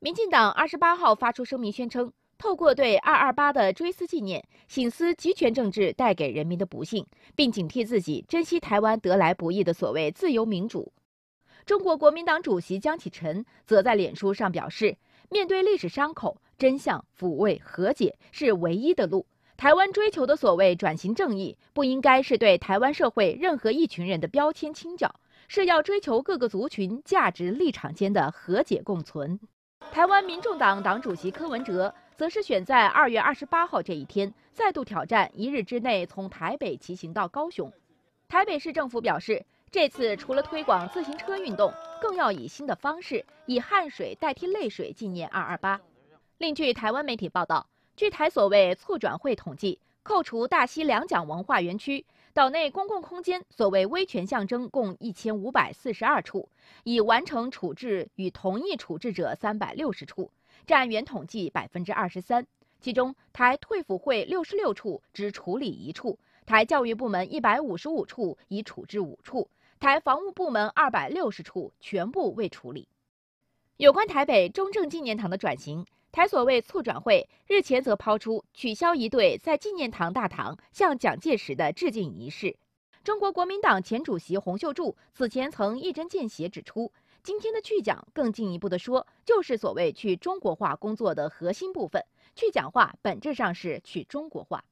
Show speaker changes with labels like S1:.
S1: 民进党二十八号发出声明，宣称透过对二二八的追思纪念，醒思集权政治带给人民的不幸，并警惕自己珍惜台湾得来不易的所谓自由民主。中国国民党主席江启臣则在脸书上表示，面对历史伤口，真相抚慰和解是唯一的路。台湾追求的所谓转型正义，不应该是对台湾社会任何一群人的标签清剿，是要追求各个族群价值立场间的和解共存。台湾民众党党主席柯文哲则是选在二月二十八号这一天，再度挑战一日之内从台北骑行到高雄。台北市政府表示，这次除了推广自行车运动，更要以新的方式，以汗水代替泪水纪念二二八。另据台湾媒体报道，据台所谓促转会统计。扣除大西两蒋文化园区岛内公共空间所谓威权象征共一千五百四十二处，已完成处置与同意处置者三百六十处，占原统计百分之二十三。其中台退抚会六十六处只处理一处，台教育部门一百五十五处已处置五处，台防务部门二百六十处全部未处理。有关台北中正纪念堂的转型。台所谓促转会日前则抛出取消一队在纪念堂大堂向蒋介石的致敬仪式。中国国民党前主席洪秀柱此前曾一针见血指出，今天的去蒋，更进一步的说，就是所谓去中国化工作的核心部分。去讲话本质上是去中国化。